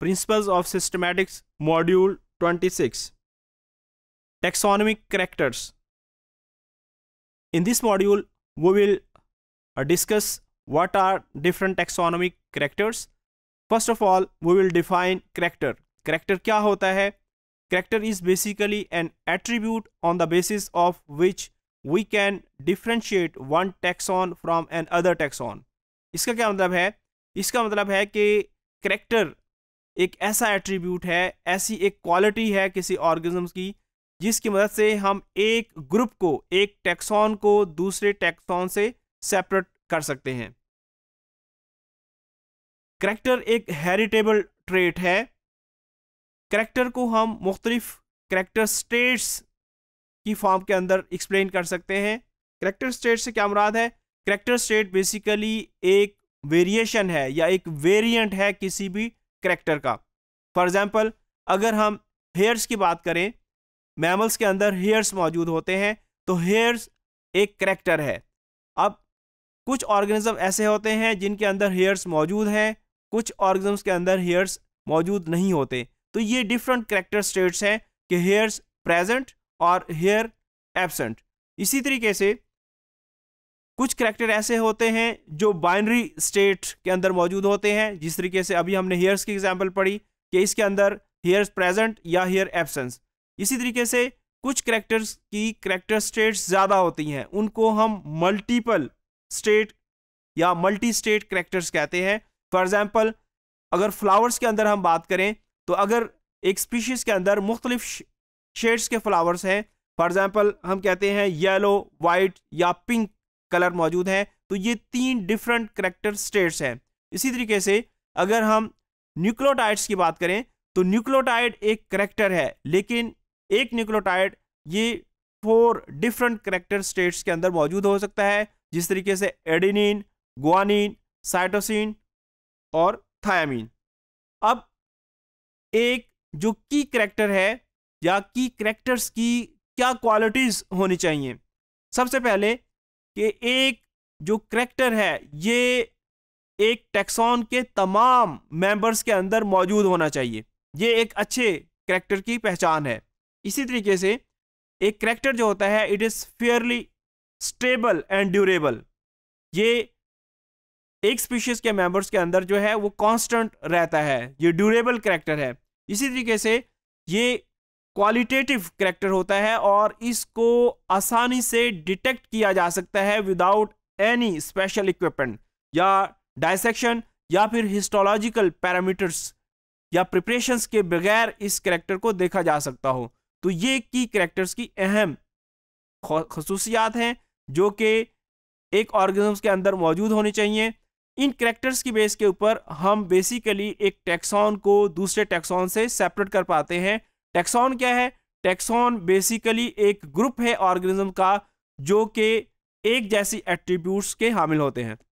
principles of systematics module 26 taxonomic characters in this module we will uh, discuss what are different taxonomic characters first of all we will define character character kya hota hai character is basically an attribute on the basis of which we can differentiate one taxon from an other taxon इसका क्या मतलब है इसका मतलब है कि character एक ऐसा एट्रीब्यूट है ऐसी एक क्वालिटी है किसी ऑर्गेनिज्म की जिसकी मदद से हम एक ग्रुप को एक टैक्सॉन को दूसरे टैक्सॉन से सेपरेट कर सकते हैं करेक्टर एक हेरिटेबल ट्रेट है करेक्टर को हम मुख्तलिफ करेक्टर स्टेट्स की फॉर्म के अंदर एक्सप्लेन कर सकते हैं करेक्टर स्टेट से क्या मुराद है करेक्टर स्टेट बेसिकली एक वेरिएशन है या एक वेरिएंट है किसी भी करेक्टर का फॉर एग्ज़ाम्पल अगर हम हेयर्स की बात करें मैमल्स के अंदर हेयर्स मौजूद होते हैं तो हेयर्स एक करेक्टर है अब कुछ ऑर्गेनिज्म ऐसे होते हैं जिनके अंदर हेयर्स मौजूद हैं कुछ ऑर्गेनिज्म के अंदर हेयर्स मौजूद नहीं होते तो ये डिफरेंट करेक्टर स्टेट्स हैं कि हेयर्स प्रेजेंट और हेयर एबसेंट इसी तरीके से कुछ करेक्टर ऐसे होते हैं जो बाइनरी स्टेट के अंदर मौजूद होते हैं जिस तरीके से अभी हमने हेयर्स की एग्जाम्पल पढ़ी कि इसके अंदर हेयर्स प्रेजेंट या हेयर एबसेंस इसी तरीके से कुछ करेक्टर्स की करेक्टर स्टेट्स ज़्यादा होती हैं उनको हम मल्टीपल स्टेट या मल्टी स्टेट करेक्टर्स कहते हैं फॉर एग्ज़ाम्पल अगर फ्लावर्स के अंदर हम बात करें तो अगर एक स्पीशीज़ के अंदर मुख्तलिफ शेड्स के फ्लावर्स हैं फॉर एग्ज़ाम्पल हम कहते हैं येलो वाइट या पिंक कलर मौजूद है तो ये तीन डिफरेंट करेक्टर स्टेट्स हैं इसी तरीके से अगर हम न्यूक्लोटाइड्स की बात करें तो न्यूक्लोटाइड एक करेक्टर है लेकिन एक न्यूक्लोटाइड ये फोर डिफरेंट करेक्टर स्टेट्स के अंदर मौजूद हो सकता है जिस तरीके से एडिनिन गुआनिन साइटोसिन और थायामीन अब एक जो की करेक्टर है या की करेक्टर्स की क्या क्वालिटीज़ होनी चाहिए सबसे पहले कि एक जो करेक्टर है ये एक टैक्सॉन के तमाम मेंबर्स के अंदर मौजूद होना चाहिए ये एक अच्छे करेक्टर की पहचान है इसी तरीके से एक करेक्टर जो होता है it is fairly stable and durable ये एक स्पीशीज़ के मेंबर्स के अंदर जो है वो कांस्टेंट रहता है ये ड्यूरेबल करेक्टर है इसी तरीके से ये क्वालिटेटिव करेक्टर होता है और इसको आसानी से डिटेक्ट किया जा सकता है विदाउट एनी स्पेशल इक्विपमेंट या डायसेक्शन या फिर हिस्टोलॉजिकल पैरामीटर्स या प्रिपरेशंस के बगैर इस करेक्टर को देखा जा सकता हो तो ये की करेक्टर्स की अहम खसूसियात हैं जो कि एक ऑर्गेनिज्म के अंदर मौजूद होने चाहिए इन करेक्टर्स की बेस के ऊपर हम बेसिकली एक टैक्सॉन को दूसरे टैक्सॉन से सेपरेट कर पाते हैं टेक्सॉन क्या है टेक्सॉन बेसिकली एक ग्रुप है ऑर्गेनिज्म का जो कि एक जैसी एट्रीब्यूट्स के हामिल होते हैं